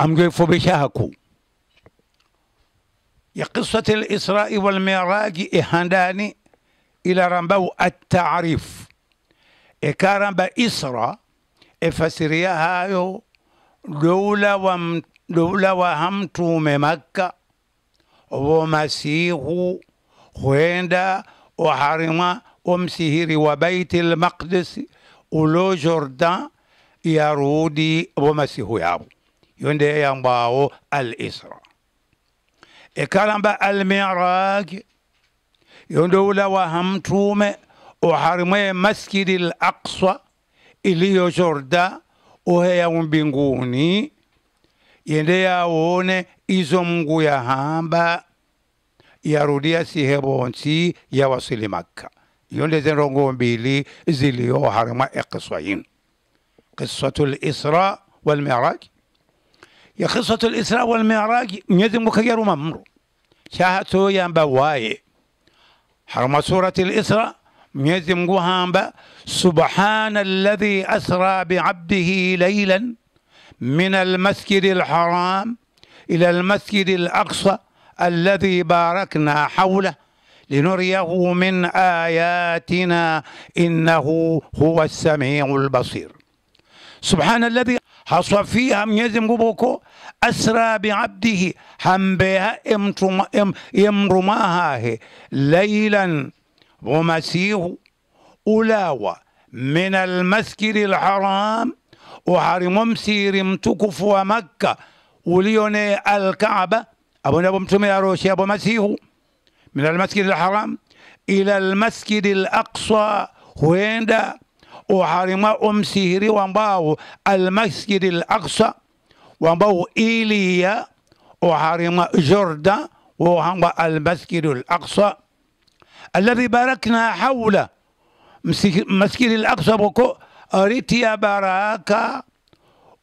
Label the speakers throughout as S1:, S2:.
S1: أم فبشاهكو يا قصة الإسراء والمعراج إهنداني إلى رمبو التعريف إكارمبا إسراء إفسريها هايو لولا وم لولا wahamtume makka womasihu huenda oharimwa omsihiri wa baiti lmaqdis ulo jordan yarudi womasihu yabo yonde yang bawo al isra e kalamba al mi'raj yonde wula wa hamtume o harmoye masjidi l aqsa iliyo jorda o heya mbinguni yende yawone izo mngu ya hamba yarudia sihebonsi yawasili makka yonde zenrongo mbili ziliyo harma e kiswayin qissatu l isra والمعراج يا قصة الإسراء والمعراج نيدم كجر ممر شاهتو يا بواي حرم سورة الإسراء نيدم هامبا سبحان الذي أسرى بعبده ليلا من المسجد الحرام إلى المسجد الأقصى الذي باركنا حوله لنريه من آياتنا إنه هو السميع البصير سبحان الذي haswafia mwenyezi mungu boko asra biabdihi hambeha emrumahahe lailan bomasihu ulawa min almaskiri lharam uharimo msiri mtukufu wa makka ulione alkaaba abonabo mtume aroshe abo masihu min almaskiri lharam ila almaskidi laksa huenda uharima umsihiriwa ambao almasjidi aqsa wambao iliya uharima jorda wohangwa almasjidu laksa alladhi barakna haula masjidi laksa boko ritiya baraka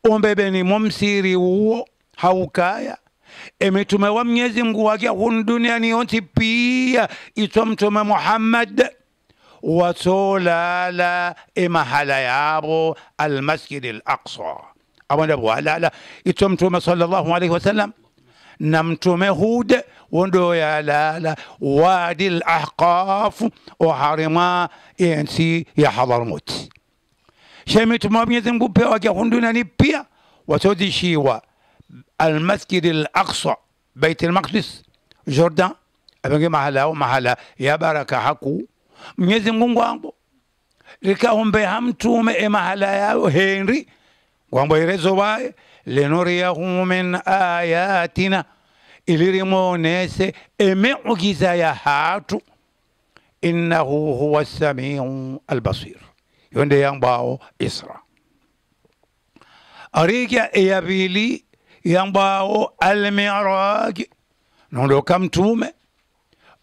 S1: umbebeni mumsiri uwo haukaya emitume wa mnyezi mngu waja hunu duniani yonsi pia itso mtume muhammad لا وسولالة إمحليابو المسجد الأقصى أبو نبو لا لا يتمتم صلى الله عليه وسلم نمتم هود وندو يا لا لا وادي الأحقاف وحرما إنسي حضر موت شمت ما بيزم قبي أجا هندنا نبيا وسودي شيوا المسجد الأقصى بيت المقدس جوردان أبنجي محلا ومحلا يا بركة حقو mnyezi mungu wangu likaombeha mtume emahala yayo henri ngwambwairezo waye linuriyahu min ayatina ilirimonese emiugiza ya hatu innahu huwa samiu albasir yonde yambawo isra arigya eyabili yambawo almiraji nondoka mtume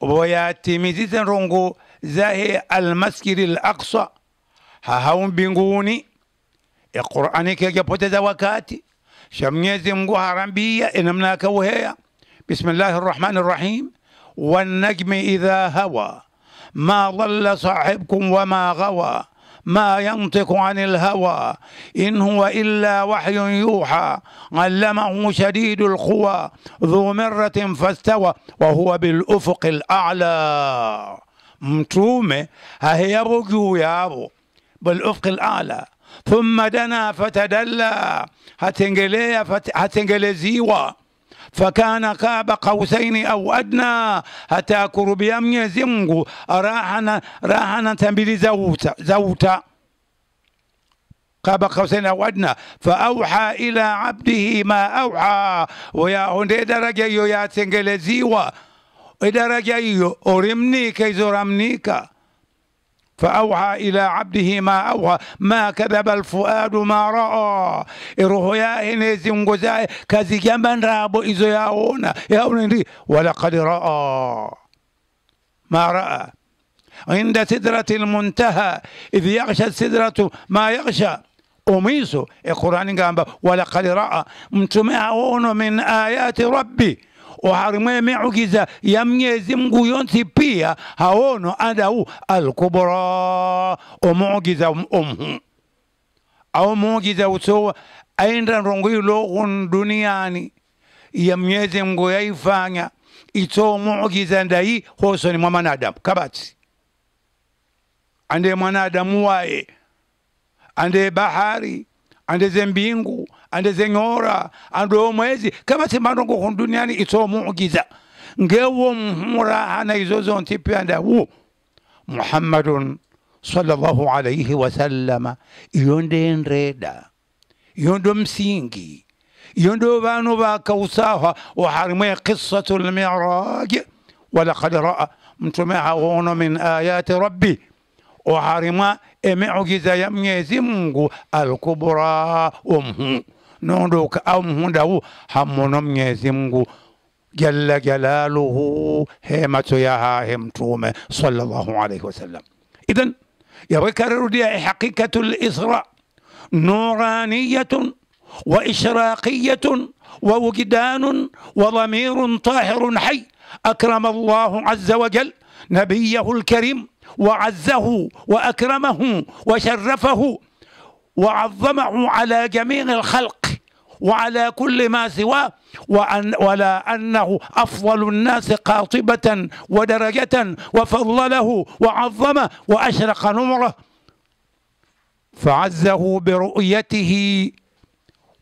S1: obo yatimizize rongo زاهي المسجد الأقصى هاون بنغوني القرآن كي جبت زوكاتي شميز مغو هرمبية إنمنا كوهيا بسم الله الرحمن الرحيم والنجم إذا هوى ما ضل صاحبكم وما غوى ما ينطق عن الهوى إن هو إلا وحي يوحى علمه شديد القوى ذو مرة فاستوى وهو بالأفق الأعلى متومه هي ابو يابو بالافق الاعلى ثم دنا فتدلى هتنجليا فت هتنجليزيوا فكان قاب قوسين او ادنى هتا كروبيا ميزنغو راحنا راحنا تنبلي زوتا زوتا قاب قوسين او ادنى فاوحى الى عبده ما اوحى ويا هندي درجه يا تنجليزيوا بدرجة إيو أرمنيك زرمنيك فأوحى إلى عبده ما أوحى ما كذب الفؤاد ما رأى اروح يا إنيس ينقزاي كذي جمن رابو إزو ياونا ياونا ولقد رأى ما رأى عند سدرة المنتهى إذ يغشى السدرة ما يغشى أميسو القرآن قال ولقد رأى انتم من آيات ربي uharimwe miujiza ya mnyezi mngu yonsi pia hawono adau alkubra umujiza omhu au mujiza usowa ainda rongo ilogun duniani ya mnyezi mngu yaifanya ito muujiza ndai hosoni mwa manadamu kabati ande mwanadamu waye ande bahari andeze mbingu andeze nyora andowo mwezi kama timanongo kuno duniani itso muujiza ngewo mhura hana izo zonti pyanda wu muhammadun sallallahu alaihi wasallama iyo ndenreda iyo ndo msingi iyo ndo vanu vakausaha waharimwe qissatu lmiraji walaqad raa mtume awono min ayati rabbi oharima emeugiza ya Mwenyezi Mungu alkubura omhu nondoka amhundawu hamono Mwenyezi Mungu jalla jalaluhu hemato ya hahe mtume sallallahu alayhi wasallam idhan يبكرر حقيقة الإسراء نورانية وإشراقية ووجدان وضمير طاهر حي أكرم الله عز وجل نبيه الكريم وعزه وأكرمه وشرفه وعظمه على جميع الخلق وعلى كل ما سواه وأن ولا أنه أفضل الناس قاطبة ودرجة وفضله وعظمه وأشرق نوره فعزه برؤيته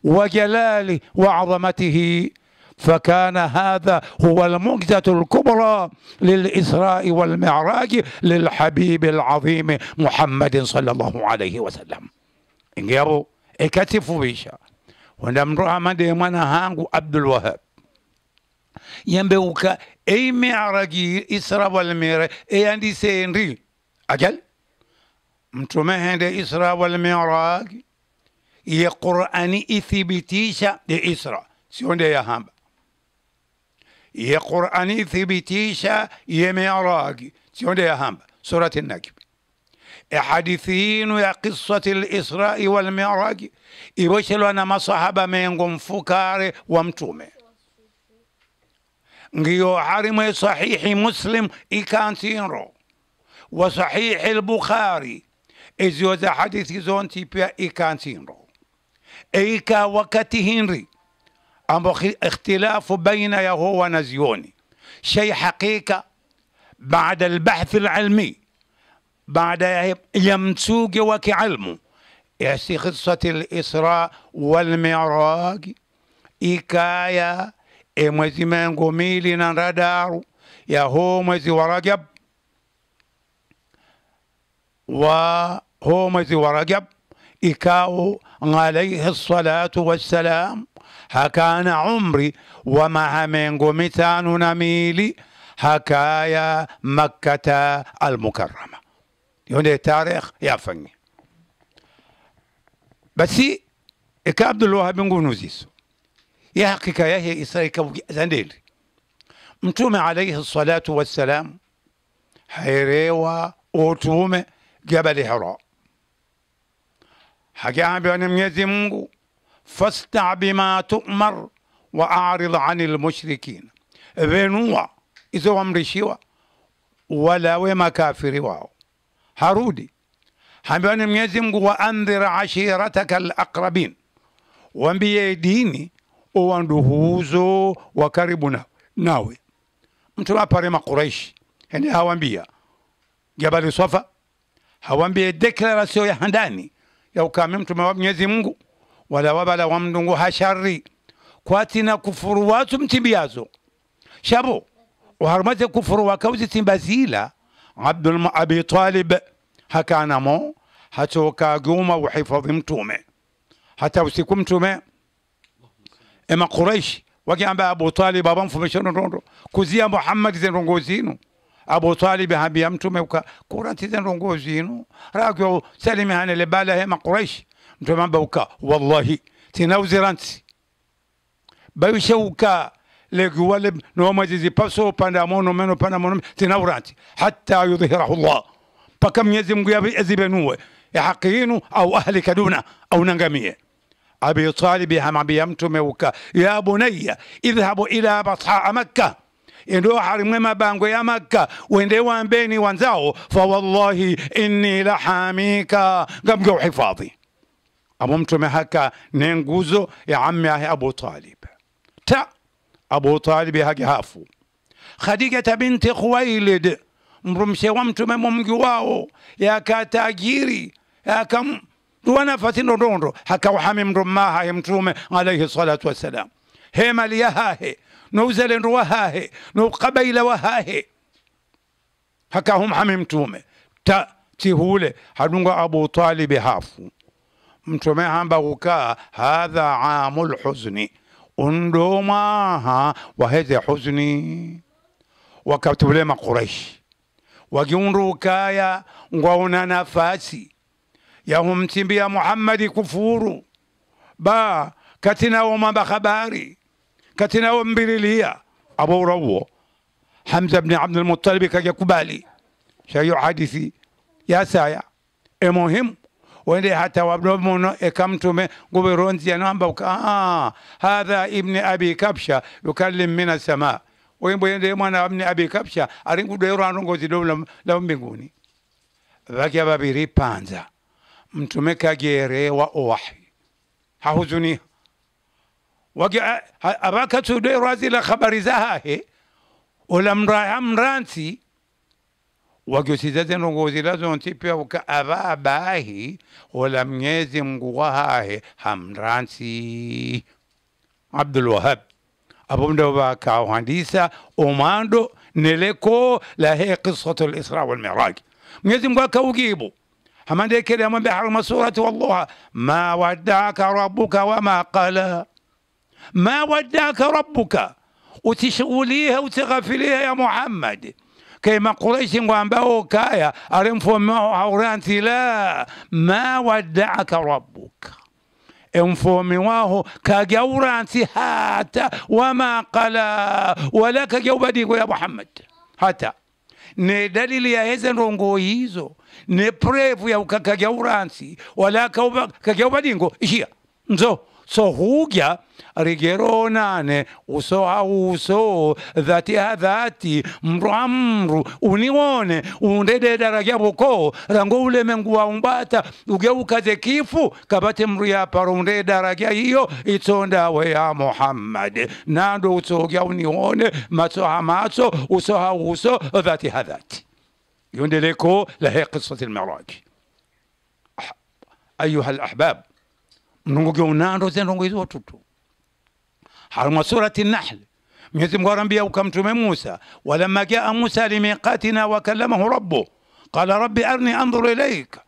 S1: وجلاله وعظمته فكان هذا هو المجزة الكبرى للإسراء والمعراج للحبيب العظيم محمد صلى الله عليه وسلم انجيرو اكتف بيشا ونمر أمد من هانغو عبد الوهاب ينبغوك أي معراج إسراء والمعراج أي عندي سينري أجل متوما عند إسراء والمعراج يقرأني إثبتيشا دي إسراء سيون دي يهامب يا قراني ثبتيشا يا معراجي سيون يا هم سورة النجم احدثين يا قصة الإسراء والمعراج يبشلوا أنا ما صحابة من فكار ومتومة نجيو عارم صحيح مسلم إكانتينرو وصحيح البخاري إزيو حديث زونتي بيا إكانتينرو إيكا وكتي هنري أم اختلاف بين يهو ونزيوني شيء حقيقة بعد البحث العلمي بعد يمتوج وك علمه قصة الإسراء والمعراج إكايا إمزي من قميلنا ردار يهو مزي ورجب وهو مزي ورجب إيكاو عليه الصلاة والسلام هكانا عمري وما همينغو ميتان نميلي حكايا مكة المكرمة يوني تاريخ يا فني بس إكا عبد الوهاب نقول نوزيسو يا حقيقة يا هي إسرائيل كو زندل متوم عليه الصلاة والسلام حيروا أوتوم جبل حراء حاجة عم بيعني ميزي مونغو fasta bima tumar wa arid ani lmushrikina, venua izoamrishiwa walawe makafiri wao. Harudi hambiwa ni Mwenyezi Mungu, wa andhir ashirataka alaqrabin, wambie dini uwanduhuzo wa karibu nawe. Mtu apare Makuraishi yani hawambia Jabali Swafa, hawambie deklarasio ya handani ya ukame mtume wa Mwenyezi Mungu wala wabala wa mndungu kwati na kufuru watu mtimbiazo shabo uharmate kufuru wakauzi timbazila abdul abi talib hakanamo hatokaguma uhifadhi mtume hata usiku mtume ema quraishi wagamba abu talib abamfumisha ndondo kuzia muhammad zenrongo zinu abu talib habia mtume uka kuranti zenrongo zinu rakyo salimi hanele bala hema quraishi ntoma bawka wallahi tinawziransi bawishawka legiwalib nomazizi paso pandamono meno pandamono tinawransi hatta yudhirahu llah mpaka mwenyezi mungu azibenuwe yahakiyinu au ahlika duna au nangamie abi talibi hamwambia mtume uka ya bunaya idhhabu ila bathaa makka ndio harimwe mabango ya makka wende wambeni wanzao fawallahi inni lahamika ngamge uhifadhi abu mtume haka ne nguzo ya ammi ahe abu talib ta abu talib hage hafu khadijata binti khuwailid mrumshe wa mtume mumgi wao yakatajiri yakam duwanafati ndondondo hakauhami mrummahahe mtume alaihi salatu wassalam he mali yahahe wa hahe noukabaila haka humhami mtume ta tihule hadunga abu talibi hafu mtome hamba kuka hadha amu lhuzni undomaha waheze huzni quraishi makuraishi ukaya ngwaona nafasi yahumtimbia muhammadi kufuru ba katinawo mamba habari katinawo mbililia abourawo hamza bni abdulmutalibi kaja kubali shayo hadithi yasaya emuhimu wende hata wabno muno ekamtume nguveronzia ronzi uka ah, ah, hadha ibni abi kabsha yukallim min sama oyimbo yende mwana wa mni abi kabsha aringudoero anongozi domu la mbinguni vakya babiri panza mtume kagerewa owahi hahuzuniha abakatsudoero azila khabari zahahe ulamra mraha mransi wakisizaze nongozilazo ntipya uka ola mnyezi mngu wahahe hamransi abdulwahab wahab apo ndo wakauhandisa omando neleko lahe qisatu lisra walmiraj mnyezi mngu akaugibu hamande kele amwambe harma surati wallaha ma waddaka rabbuka wama qala ma waddaka rabuka utishughuliha utighafiliha ya muhammadi ke makuraishi e ngwamba okaya ari mfome hauranti e la ma wadaaka rabuka emfomi waho kagauransi hata wama qala wala kajaubadigo ya muhammad hata ne dalili ya heze ndongo hizo ne prevu ya ukakagauransi wala kajaubadingo ishia nzo so hugja rigerona uso a uso dhati a dhati mru a mru unione undededara gyaboko rango ulemengu wa umbata ugeukaze kifu kabate mru yaparo undedara gya hiyo itsondawe a muhammad nando usogya unione matso ha maso uso ha uso dhati ha dhati يندلكو لهي قصة المعراج أيها الأحباب mlungu geunando zendongo hizo tutu harma surati النحل Mwenyezi Mungu anambia ukamtume Musa, walamma jaa Musa limiqatina wa kallamahu rabbu qala rabbi arni andhur ilaika,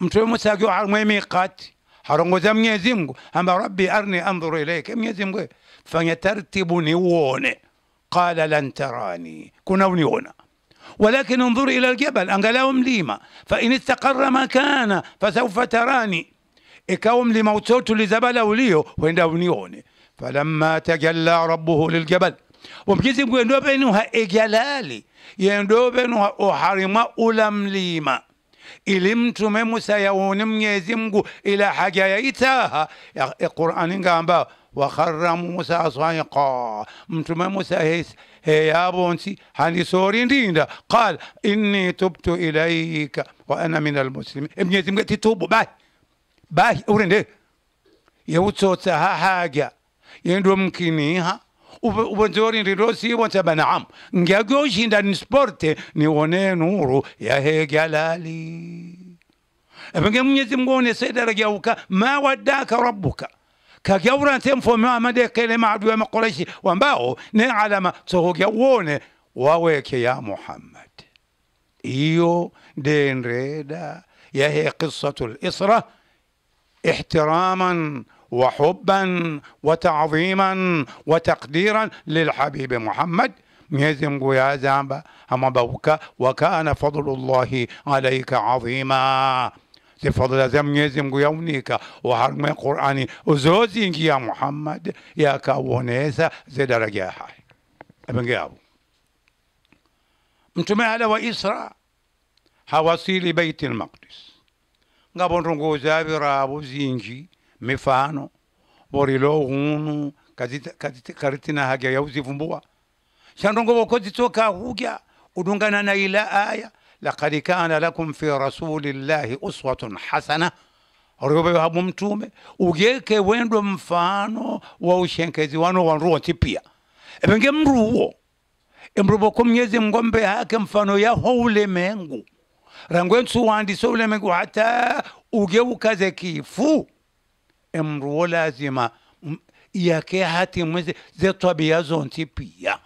S1: mtume Musa akiwa harmwe miqati harongoza Mwenyezi Mungu amba rabbi arni andhur ilaika, Mwenyezi Mungu fanya tartibu niuone. Qala lan tarani, kuna uniona ولكن انظر إلى الجبل أنقلاه مليمة فإن استقر مكانه فسوف تراني ikawa mlima tulizabala ulio wenda unione falamma tajalla rabbuhu liljabal wamjezi mngu yendo benu ha ejalali yendo benu ha uharima ulam lima ilimtu mtume musa yaone mnyezi mngu ila haja yaitaha ya qur'ani ngamba wa kharra musa saiqa mtume musa hesa هيابونسي هاني سوري ديندا قال إني تبت إليك وأنا من المسلمين ابن يتم تتوب بعد باهي أورندي يوتوتا ها هاجا يندوم ها وبنزوري روسي وانت بنعم نجاكوشي دان سبورتي نيوني نورو يا هيجا لالي أبغي مني زمغوني سيدا رجاوكا ما وداك ربك كجورا تنفو ما مدى كلمة عدوية مقريشي ومباو نعلم تهوكي ووني واويك يا محمد إيو دين ريدا يا هي قصة الإسرة احتراما وحبا وتعظيما وتقديرا للحبيب محمد ميزم زامبا اما بوكا وكان فضل الله عليك عظيما تفضل زم ميزم غيونيكا وحرم قراني وزوزينك يا محمد يا كاونيسا زي درجاها ابن جابو انتم على واسرا حواصيل بيت المقدس nga vonrongozi aviravo zinji mifano vorilo hunu karitina haja ya uzivumbua shandongo voko hugya udungana na ila aya lakad kana lakum fi rasulillahi uswatun hasana oriovevavu mtume ugeke wendo mfano wa ushenkezi wano wanruwo ntipia evenge mruwo emruvo mnyezi mngombe hake mfano yaho ulemengu rangwe nsuwandisa ulemengu hata ugeukaze kifu emruo lazima yake hati mwezi ze tabia zonti pia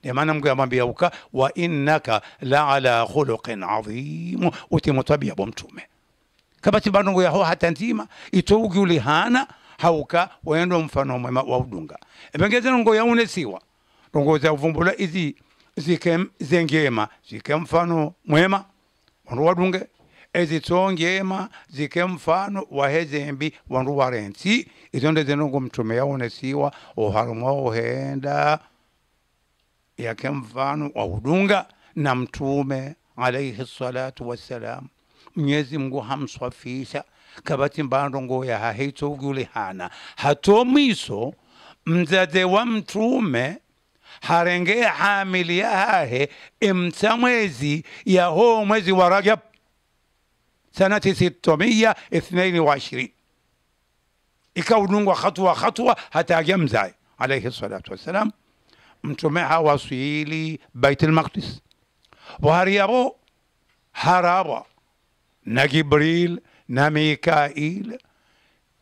S1: ndio maana Mungu amwambia uka wa innaka la ala khuluqin adhim uti mutabia bomtume kabati banungu yaho hata nzima itougi ulihana hauka waendo mfano mwema wa udunga ebengeze nungo yaunesiwa nungu za uvumbula izi zikem zengema zike mfano mwema wandu wadunge ezitsongyema zike mfano wahezembi wandu warensi izo ndezinungu mtume yaonesiwa ohalumwa mwauhenda yake mfano waudunga na mtume alaihi salatu wassalam mnyezi mngu hamswafisha kabati mbando ya hahitsovyulihana hatomwiso mzadze wa mtume harenge hamili yahahe emsa mwezi yaho mwezi wa rajab sanati sitomia ithnaini wa ishirini ikaudungwa hatua hatua hata jamzaye alaihi salatu wassalam mtume hawasili bait lmaqdis buhari yabo haraba na gibril na mikail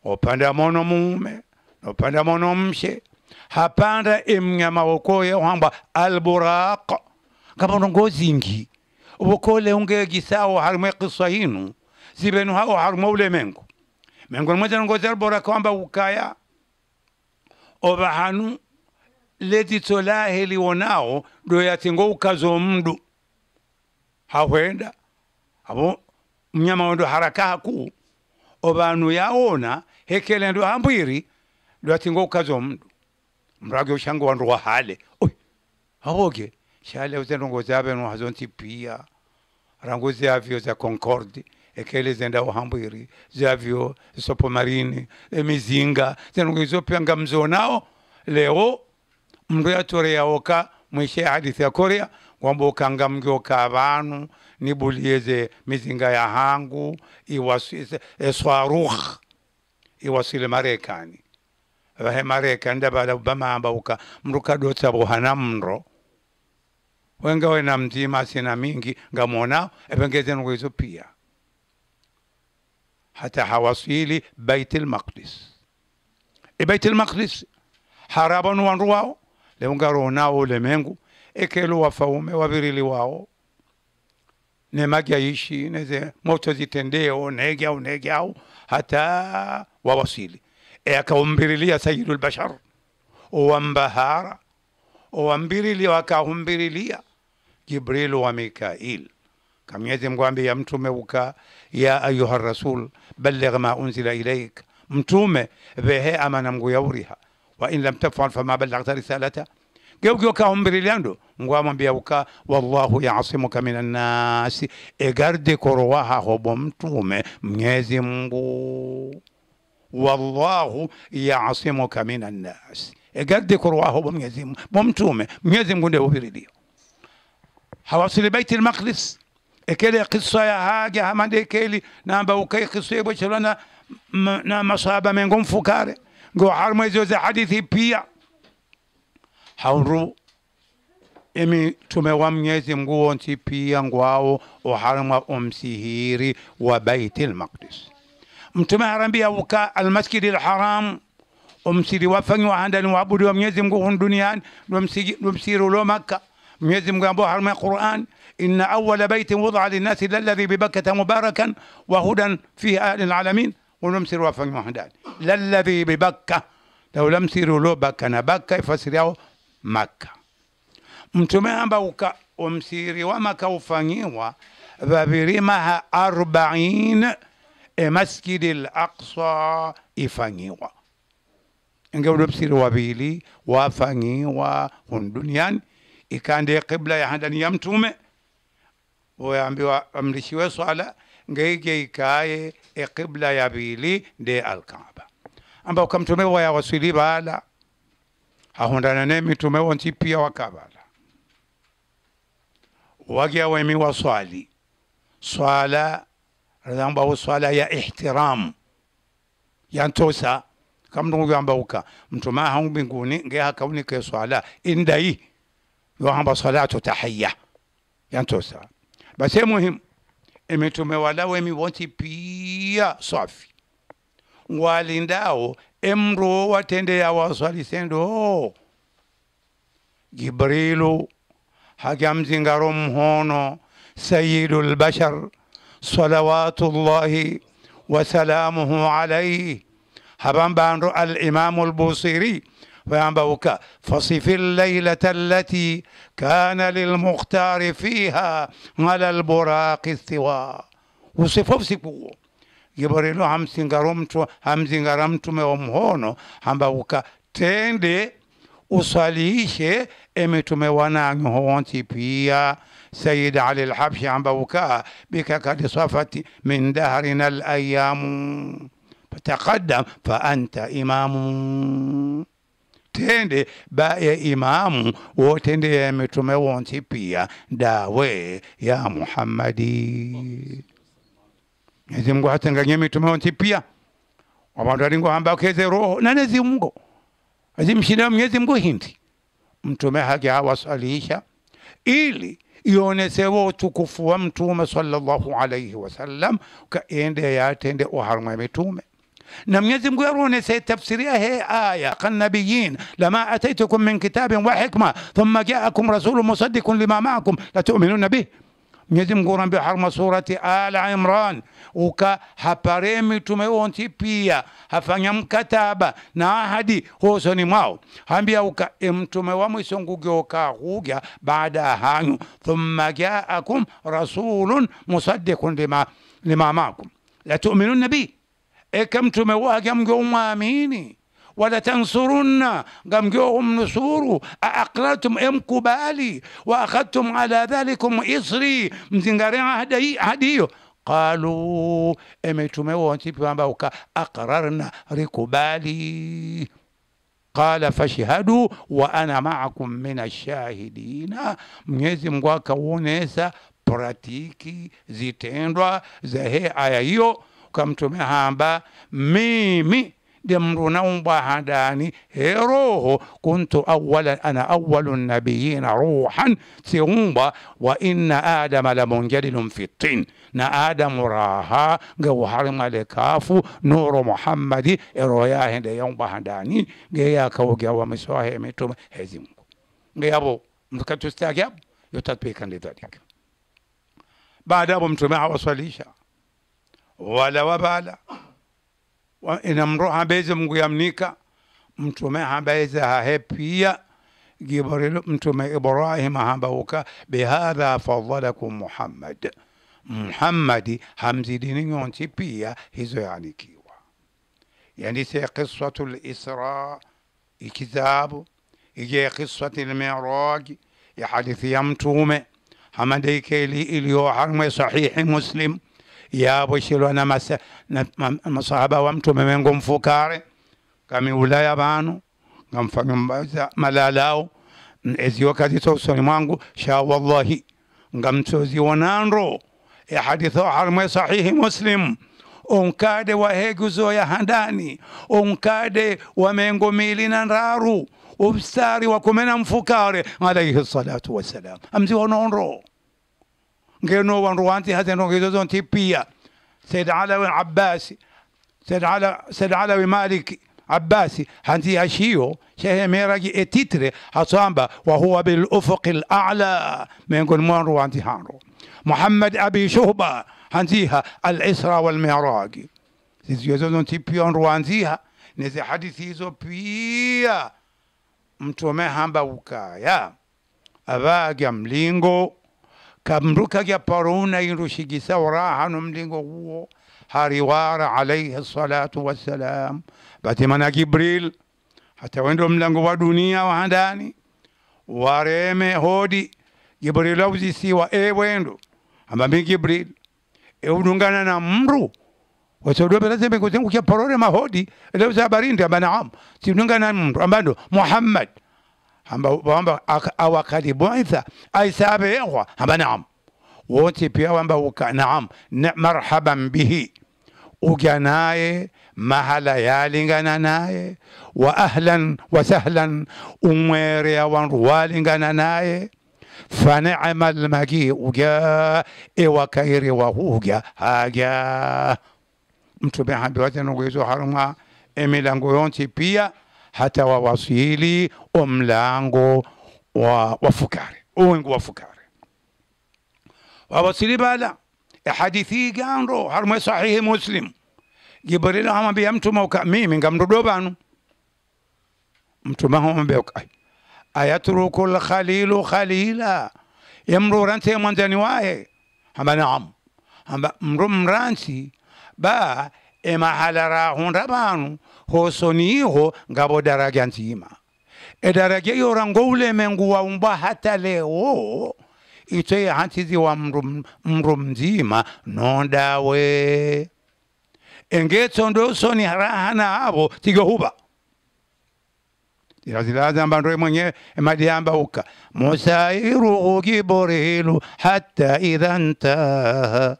S1: upanda mono mume na upanda mono mshe hapanda emnyama wokoye hamba alburaq ngabona zingi ubokole unge gisao harme hinu zibenu hao harimo ulemengo mengoni mweje ngozi alburaq hamba ukaya oba hanu lezitso liwonao ndo yatingo ukazo mdu hawenda abo mnyama wendo haraka haku obanu yaona hekele ndo hambwiri ndo yatingo ukazo mdu mrake ushango wandu wahale oy awoge shale uzenongo zabeno hazonti pia rango zavyo za concorde ekele zenda uhambwiri zavyo sopomarini emizinga zenongo izopyanga mzonao leo mndu yatoreyawoka mwishe hadithi ya korea kwamba ukangamgioka vanu nibulieze mizinga ya hangu eswaruh e iwasile marekani vahemareka ndabala ubamamba uka mndu kadotsa vuhana mndo wengawe na mtima sina mingi ngamona evengezenukwizo pia hata hawasili baiti lmaqdis ibaiti e, lmaqdis harabanu wandu wao leungaronao ulemengu ekelu wafaume wavirili wao nemagyaishi neze moto zitendeo negyau negyau hata wawasili e akaumbirilia lbashar bashar owambahara owambirilia wakahumbirilia jibrilu wa mikail kamyezi ya mtume uka ya ayuha rasul balligh ma unzila ilaik mtume vehe amana mgu yauriha wa in lam tafal fama ballaghta risalata gewgio kahumbirilando ngwamwambia uka wallahu yaasimuka min annasi egarde korowaha hobo mtume mnyezi mngu wallahu yasimuka minan nas egadi kurwaho bo mwenyezi Mungu bo mtume mwenyezi Mungu hawasili baiti lmaqdis ekele kisa ya haja hamande keli namba ukai kisa yebo chalana na masaba mengo mfukare ngo harmo hizo za hadithi pia hauru imi tumewa mnyezi mngu wonsi pia ngwao uharma umsihiri wa baiti lmaqdis متمهرن بيا وكا المسجد الحرام ومسير وفن وعندن وعبد ومنزم قهن دنيا ومسير لو مكة منزم قهن بوحر من القرآن إن أول بيت وضع للناس للذي ببكة مباركا وهدى في أهل العالمين ونمسير وفن وعندن للذي ببكة لو لم سيروا لو بكة بكة فسروا مكة متمهرن بوكا ومسير ومكة وفن وفن ذا بريمها أربعين e masjidi al-Aqsa ifanyiwa nge ulopsiri wabili wafanyiwa hun duniani ikande qibla ya handani ya mtume waambiwa amrishiwe swala ngeige ikaye e qibla ya bili de alkaaba ambao kamtume waya wasili bala hahondana ne mitume wonti pia wakabala wagya wemi waswali swala anagamba uswala ya ihtiramu yantosa yamba uka mtuma hangu binguni nge kaunika yo swala indai yohamba salatu tahaya yantosa basi muhimu emitume walawo wanti pia safi walindao emro watende sendo jibrilu hakamzingaro mhono sayidu lbashar صلوات الله وسلامه عليه حبان بان رؤى الإمام البوصيري فيان بوكا فصف الليلة التي كان للمختار فيها على البراق استواء وصفوا صفوا giborilo hamsingaro mtu hamzingara mtume wa هم بوكا تندي uswaliishe emitume wananyu howonsi pia سيد علي الحبشي عم بوكاء بك قد صفت من دهرنا الأيام فتقدم فأنت إمام tende ya imamu wotende ya mitume wonsi pia dawe ya muhammadi nyezi mngu hatenganye mitume wonsi pia wabantu alingo hamba keze roho nanezi mngo azimshinda mnyezi mngu hindi mtume haki hawasalisha ili yonesewo utukufu wa mtume sallallahu alaihi wasallam kaende yatende uharma mitume na Mwenyezi Mungu yaruonese tafsiri ya hii aya kannabiyin lama ataitukum min kitabin wa hikma thumma jaakum rasulun musaddiqun lima maakum latuminuna bih Mwenyezi Mungu anambia harma surati Ala Imran, hapare mitume wonti pia hafanya mkataba na ahadi hosoni mwao hambia uka mtume wa mwiso ngugyoka khugya baada hanyu thumma jaakum rasulun musaddiqun lima, lima makum latuminunna bi eka mtume wagya mngeumwamini ولتنصرن قمجوهم نصورو أأقلتم emkubali wa وأخذتم على ذلكم إصري mzingare هدي هديو qalu emetumewa wantipi wamba uka aqrarna rikubali qala fashhadu wa ana maakum min ashahidina mwenyezi mungu akauonesa pratiki zitendwa za he aya hiyo ukamtumia hamba mimi demru naumba hadani he roho kuntu awala ana awalu nabiyina ruhan siumba wa inna adama lamunjadilun fi tin na adamu raha ge waharimale kafu nuru muhammadi e roya hende yaumba hadani ge yakawuge wamisoahe emitume hezimgu ge yabo mkatustaki hapo yutatbika lidhalika baada hapo mtume awaswalisha wala wabala ina inamro habeze mungu yamnika mtume habeze hahepia gibril mtume ibrahim habauka bihadha fadalakum muhammad muhammadi hamzidini nyonti pia hizo yanikiwa yani se qissatu lisra ikitabu ije qissati lmiraji ya hadithi ya mtume hamadeikeli iliyo harme sahihi muslim yaboshilwa na, na masahaba wa mtume wengo mfukare kamiulaya vanu ngamfanya malalao eziwo kadito usoni mwangu sha wallahi e ehaditho harmwe sahihi muslim onkade waheguzo ya handani onkade wamengo mili na ndaru wa wakumena mfukare alaihi salatu wassalam amziwononro نو وان روانتي هاتنو غيزون تيبيا سيد علوي عباسي سيد على سيد علوي مالكي عباسي هانتي هاشيو شهي ميراجي اتيتري هاسامبا وهو بالافق الاعلى من مون روانتي هانرو محمد ابي شهبه هانتيها الاسرى والمعراج يزون تيبيون روانتيها نزي حديثي زو بيا متومي هامبا وكايا اباجام mlingo kamruka gya paruna irushigisa warahano mlingo huo hariwara alaihi salatu wassalam batimana jibril hata wendo mlango wa dunia wa ndani wareme hodi jibril auzisiwa e wendo ambami Gibril eudungana na mru wasodobelasemekuzengukia parore mahodi leuza barindi amba naam sidungana na mru ambando Muhammad hamba wamba awakaribuitha aisabewa hamba naam wote pia wamba uka naam marhaban bihi uja naye mahala yalingana naye wa ahlan wa sahlan umwerea wandu walingana naye fanema lmagi uja ewakairi wahuja haja mtume hambiwatenogezo haruma emilango yonti pia hata wawasili omlango wa wafukare uwengu wafukare wawasili bala hadithi gando harumwe sahihi muslim jibril amwambia mtuma uka mimi ngamrudo banu mtuma amwambia uka ayatruku lkhalilu khalila yamrurante mwanzani wahe hamba naam hamba mru mransi ba emahala rahunda banu hosoniho ngabo daraja nzima edaraja iyo rangoule menguwa umba hata leo itoye hantizi wa mru, mzima nondawe engetondosoni rahana abo tigohuba irazilazamba ndoe mwenye emadiamba uka musairuhu giborilu hata idha ntaha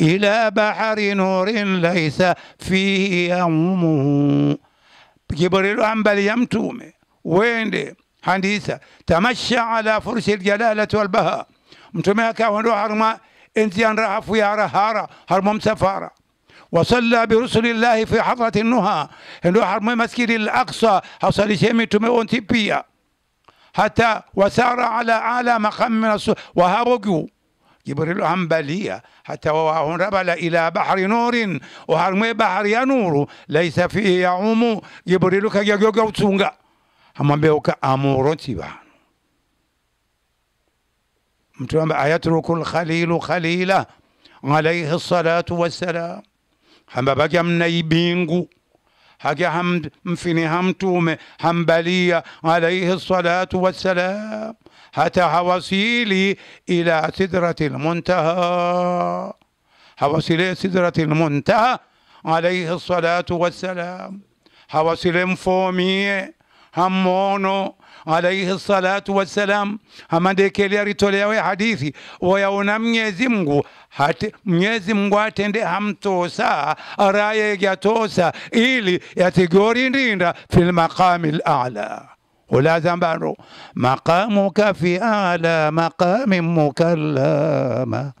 S1: إلى بحر نور ليس فيه يومه جبريل أنبل يمتومي وين دي حديثة تمشى على فرش الجلالة والبهاء متومي هكا ونروح انزيان راح يا هارا هرمم سفاره وصلى برسل الله في حضرة النهى هنو حرم مسجد الأقصى حصل شيء تومي تبيا حتى وسار على أعلى مقام من الصور وهابوجو جبريل هم بلية حتى وهو ربل إلى بحر نور وهرم بحر نور ليس فيه يعوم جبريل جو وتسونغا هم بيوك أمور بحر متوم أيترك الخليل خليله عليه الصلاة والسلام هم بجم نيبينغو حاجة هم مفيني هم تومي هم بلية عليه الصلاة والسلام حتى هوسيلي إلى سدرة المنتهى هوسيلي سدرة المنتهى عليه الصلاة والسلام هوسيلي فومي همونو عليه الصلاة والسلام هما ديكيلي ريتوليوي حديثي ويونا ميزمغو hati mwezi mungu atende hamtosa araye gatosa ili yategori ndinda fil maqamil a'la ولازم بانو مقامك في أعلى مقام مكلم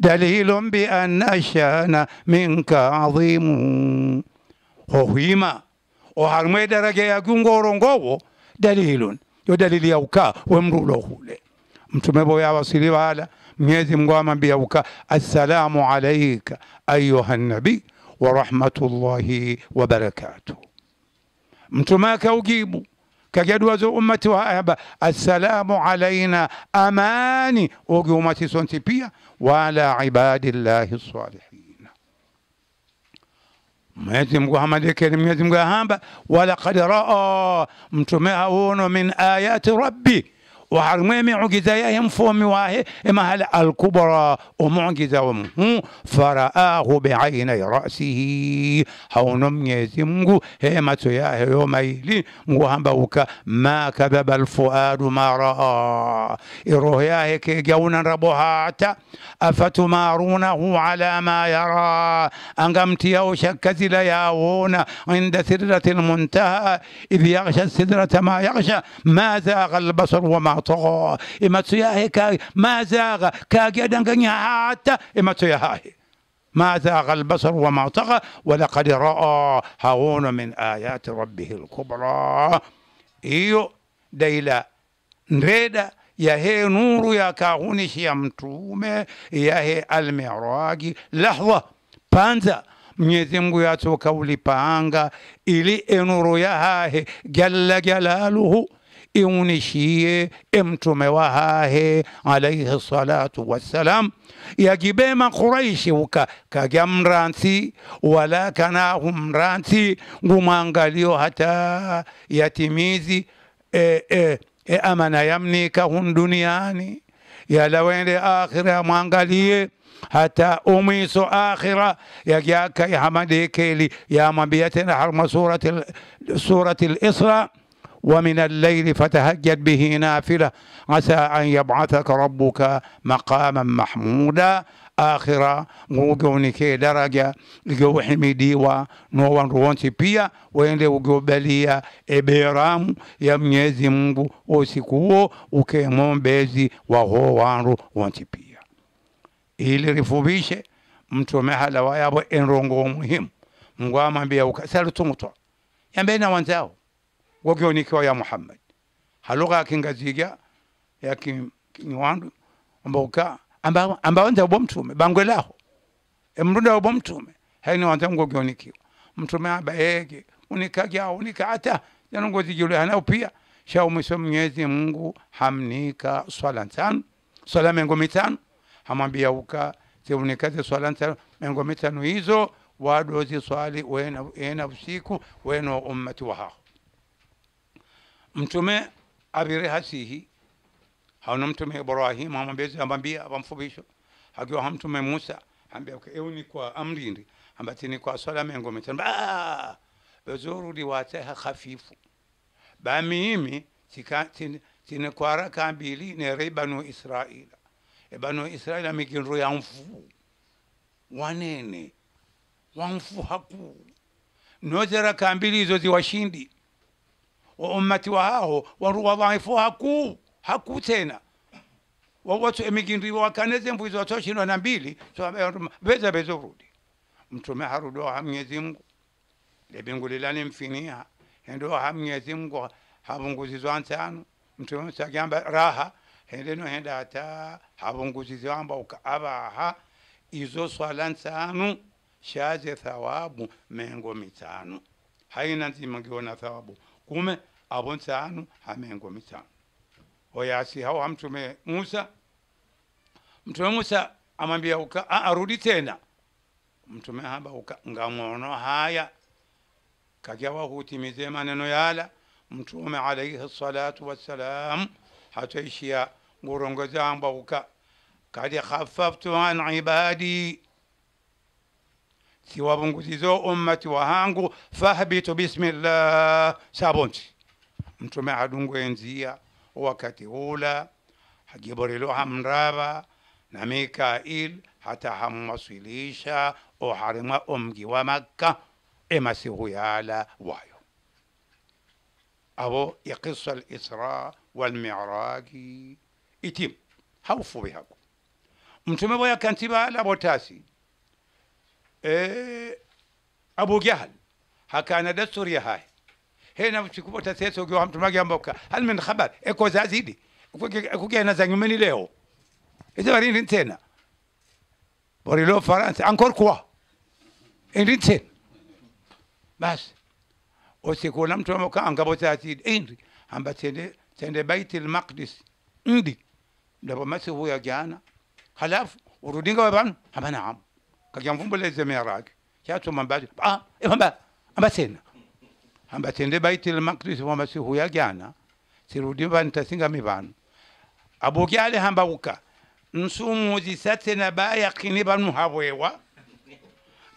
S1: دليل بأن الشان منك عظيم وهيما وهرمي درجة يكون غورونغو دليل yo dalili ya ukaa we mrulo hule mtume boya wasili wala miezi mgwama mbiya ukaa assalamu alaika ayuha nabii wa rahmatullahi wa barakatuh mtume akaujibu kagyaduwaza ummati wa ayaba assalamu alaina amani ogi umati sonti pia wala ibadillahi salihina mwezi mgu hamadekeri mwezi mgu ahamba walakad raa mtume awono min ayati rabbi وحرميمي عجزة يم فومي واه إما هل الكبرى ومعجزة ومهو فرآه بعيني رأسه هونم ميزي هما تياه يوميلي مغو بوكا ما كذب الفؤاد ما رأى إروهياه كي جونا ربوهات أفتمارونه على ما يرى أنغمتي أو شكزي لياون عند سدرة المنتهى إذ يغشى السدرة ما يغشى ما زاغ البصر وما togo ematso yahe ka mazagha kagedanganya hata ematso yahahe ما زاغ البصر وما طغى ولقد رأى هارون من آيات ربه الكبرى إيو ديلا نريدا yahe nuru yakahunishiya mtume yahe almiraji lahwa panza mwenyezi mungu yatoka ulipaanga ili enuru yahahe jalla jalaluhu إونشيه إمتو مواهاه عليه الصلاة والسلام يجب ما قريش وكا كجم رانسي ولا كنا هم رانسي وما انقاليو حتى يتميزي أما نيمني كهن دنياني يا لوين آخر ما حتى أميس آخرة يا جاك يا حمدي كيلي يا مبيتنا حرم سورة سورة الإسراء ومن الليل فتهجد به نافلة عسى أن يبعثك ربك مقاما محمودا akhira nguge unike daraja ige uhimidiwa nowan ruwonsi pia wende ugeobalia eberamu ya mnyezi mungu usiku huo ukemombezi waho wanru wonsi pia ili rifubishe mtume hala wayabo enrongo muhimu mungu amwambia ukasalutungutwa yambeni na wanzao wogionikiwa ya muhammad halugha yakingaziga yakiniwandu mbauka ambawanza ubo mtume bangwe laho emruda ubo mtume haini wanza ngogionikiwa mtume abaege unikagya unikata yanongozijulu hanau pia shaumwiswe mnyezi mungu hamnika swala ntano swala mengo mitano hamwambia uka ziunikaze swala ntano mengo mitano hizo wadozi swali wena, wena usiku wena ummati wahaho mtume hasihi hauna mtume Ibrahim amwambia ambambia amfupisha hakiwa hamtume Musa ambia okay, euni kwa amlindi ambatini kwa sala mengo metamba bezuru diwateha khafifu tika tine, tine raka mbili nere banu israila e, banu israila mikinru ya mfu wanene wamfu haku nozera kambili izo ziwashindi wa ummati wa hao waruwa dhaifu haku haku tena wawatu emigindriwa eh, wakaneze mbuzi watoshinwa na mbili beza eh, bezorudi mtume harudoha mnyezi mngu lebingu lilani mfiniha hendoha mnyezi mngu havunguzizwa ntanu mtume sakiamba raha hendeno henda hata havunguzizwamba ha izo swala ntanu shaze thawabu mengo mitanu haina nzima ngiona thawabu kume avonsanu hamengo misanu oyo asihawo hamtume musa mtume musa amwambia uka arudi tena mtume haba uka ngamwono haya kajawa hutimize maneno yala mtume alaihi salatu wassalam hatoishia ngurongo zamba uka kad khafaftu an ibadi siwavunguzizo ummati wahangu fahbitu bismillah sabonti mtume adungu wakati hula hajiborilo mraba na mikail hata hammwasilisha oharimwa omgi wa makka emasihu yala wayo abo iqisa lisra walmiraji itim haufu bihaku mtume botasi إيه، أبو جهل هكا أنا ده سوريا هاي هنا في كوبا تسيس وجو هم تماجي هم بوكا هل من خبر إكو زازيدي إكو كي أنا زعيم مني ليه إذا بارين رنتينا بريلو فرنسا أنكور كوا إن رنتين بس وسيكو لم تماجي هم كابو زازيد إن هم بس سند سند بيت المقدس عندي لما مسوي يا جانا خلاف ورودينغا بان هم نعم kakyanvumbuleza emyaka lake kyasoma mbati ah, eh, amba ambatena ambatende baitile makdisi kwamba sihuyagyana sirudi vanitasinga mivanu abukyale hambauka nsumuzi satena bayakini vanu havwewa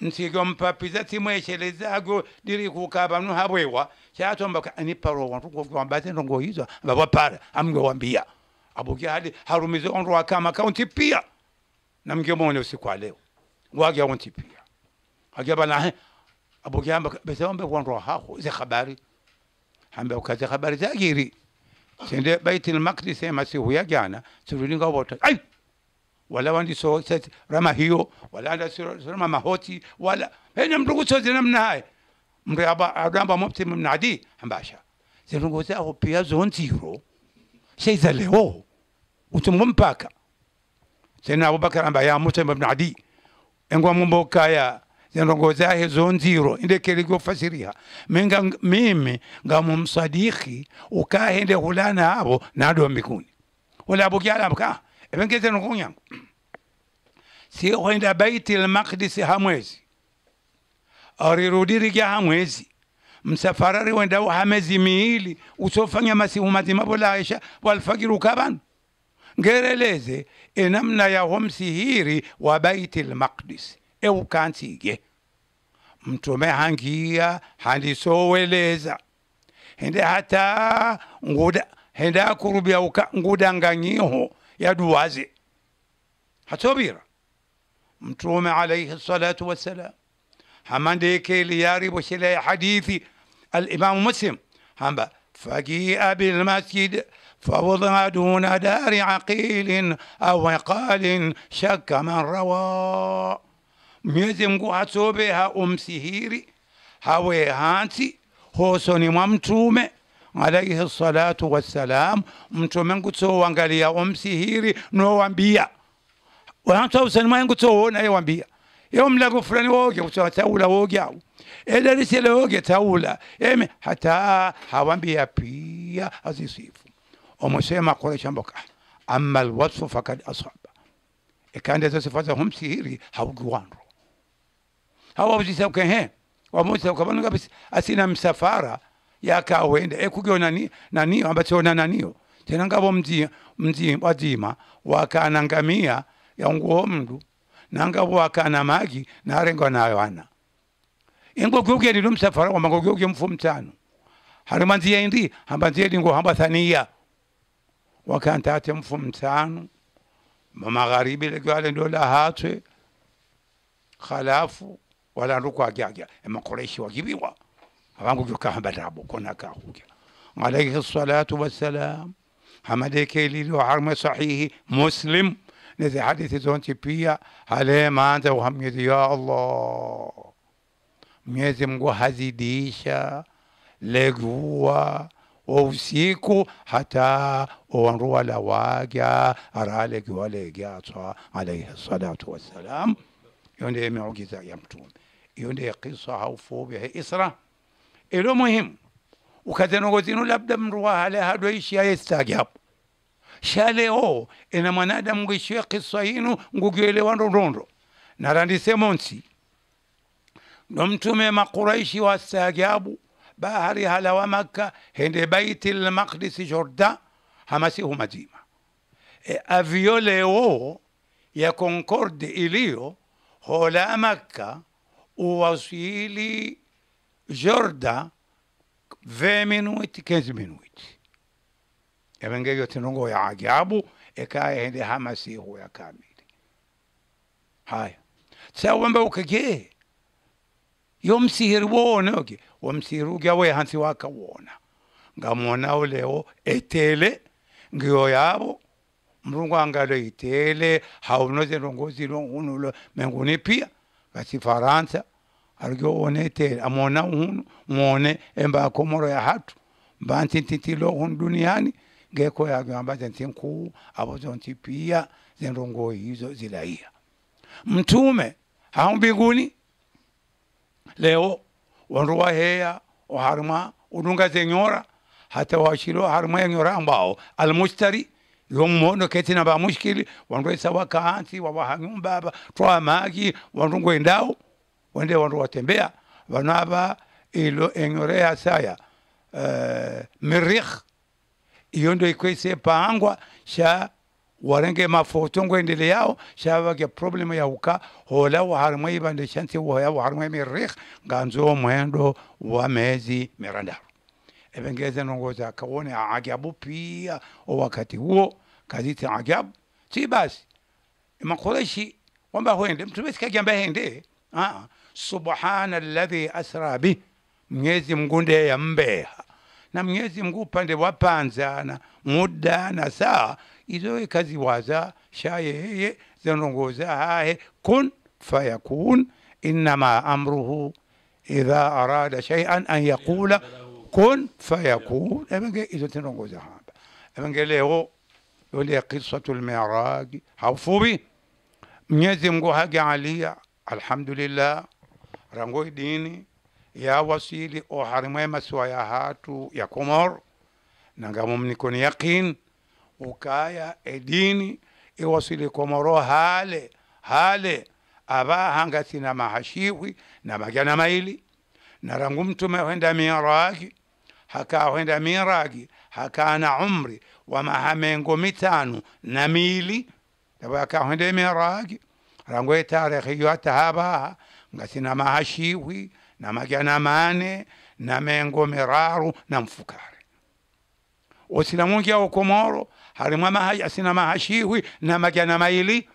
S1: nsigo mpapiza timweshelezago diri kuka vanu havwewa chatomba aniparo wantu kwambatendo ngoizwa vavapara amngewambia abukyale harumize onrowa kama kaunti pia namngemone usiku wa leo waja wantipia hajabana abokiyamba besambe kwanro hako ze habari hambe ukaze habari zagiri sende baitil maqdis masihu ya jana surulinga wote ai wala wandi so rama hiyo wala anda rama mahoti wala hena mndugu so namna hai mriaba adamba mopti mnadi hambasha zinungu zao pia zonziro shei za leo utumwa mpaka sayyidina abubakar amba ya musa ibn adi engwa mumbokaya zirongo zahe zonziro indekeligo fasiria menga mimi ngamumsadiki ukahende hulana abo nado mbikuni ulabo kyalabka ebengeze si hoinda baiti maqdis hamwezi kya hamwezi msafarari wenda uhamezi miili usofanya masimu mazima bolaisha walfagiruka kaban ngereleze إنمنا يهم سهيري وبيت المقدس إو كان سيجي mtume hangia handisoweleza hende hata nguda hende akurubia uka ngudanganyiho yaduwaze hatobira mtume alaihi salatu wassalam hamandekeli yariboshela hadithi alimamu muslim hamba fagia bilmasjid فوضع دون دار عقيل أو عقال شك من روى Mwenyezi Mungu atobeha umsihiri hawe hansi hosoni mwa mtume alaihi salatu wassalam mtume ngutowangalia umsihiri nowambia wantu ausani mwaye ngutowona yewambia yewo mlago fulani woge kutawula woge awu edarisele woge tawula eme hata hawambia pia azisifu wamesema Quraysh amboka amma alwasfu fakad asaba, ikanda hizo sifa za humsihiri haujuwandro hawauzisaukehe wamusaukabanu kabisa asina msafara yakawenda ekugyo eh, nani naniyo ambatsona naniyo tena ngabo mzi mzi wazima wakanangamia yanguo mndu nangabo wakana magi narengwa nayo ana ingo guge nilu msafara wa mango guge mfu mtano harimanziye ndi hambanziye dingo hamba thaniya wakantate ate mufu mtanu mamagharibi legale ndola hatwe khalafu walandu kwakyakya emakureishi wakibiwa avangu vyokahamba tabo konakahukya alaihi salatu wassalam hamadekelilio harme sahihi muslim nezi hadithi zonti pia hale manza uhamyezi ya allah mwenyezi mgu hazidisha legua o usiku hata owanruwa la wagya arale alaihi salatu wassalam iyo ndiye miujiza ya mtume iyo ndiye kisa haufupi he isra ilo muhimu ukazenogozinu labda mruwa hale hadoishia yestajabu sha oh, ina mwanadamu ngishia kisa yinu ngugielewa ndondondo narandisemonsi ndo mtume makuraishi wastajabu بحرها لو مكة هند بيت المقدس جردا همسيه مديمة أفيوليو ya Concordi ilio hola maka uwasili Jorda 20 minuti 15 minuti yabengeyo tinongo ya ajabu ekaya hende hamasihu huya kamili haya sasa wamba ukaje yomsihiri wona oke womsihiri womusihiri ukya wehansi wakawona ngamonawo lewo etele ngiyo yabo mlungu angalo itele haunoze longozi lohunulo menguni pia kasi faransa alikyo one etele amona uhunu mone emba komoro ya hatu mbantintiti lohunu duniani ngeko ngekho yakuhamba zensinkuu abo zonti pia zenrongo hizo zilaia mtume haumbinguni leo wanruwa heya waharma udunga zenyora hata washiro harma yenyora ambao almustari yomono na ba mushkili wanroisa wa wawahanyumba baba twa magi wanrungo endao wende wanru watembea wanaba ilo enyorea saya uh, mirikh iyo ikwese paangwa sha warenge mafoto endele yao ke problem ya uka hola waharimwe ibande shanti waya waharimwe mirikh nganzo mwendo wa mezi mirandaro ebengeze nongoza kaone ajabu pia wakati huo kaziti ajabu si basi makoreshi kwamba hwende mtu basi kajamba hende ah, subhana alladhi asra bi mwezi mgunde ya mbeha na Mwenyezi Mungu upande wa panza na muda na saa izo ikaziwaza shayeye zinongoza hahe kun fayakun innama amruhu idha arada shay'an an yaqula kun fayakun ebange izo zinongoza hapa ebange leo yule qisatul mi'raj haufubi Mwenyezi Mungu hage alia alhamdulillah rango dini ya wasili o harimwe masiwaya hatu ya komor nangamo mnikoni yakin ukaya edini iwasili komoro hale hale aba hangati na mahashiwi na magana maili na rangu mtume hwenda miragi haka wenda miragi haka na umri wa mahamengo mitano na mili tabaka hwenda miragi rangu e tarehe yo atahabaha na mahashiwi na majana mane na mengo meraru na mfukare osilamungi okomoro komoro harimwa mahaji asina mahashihwi na majana maili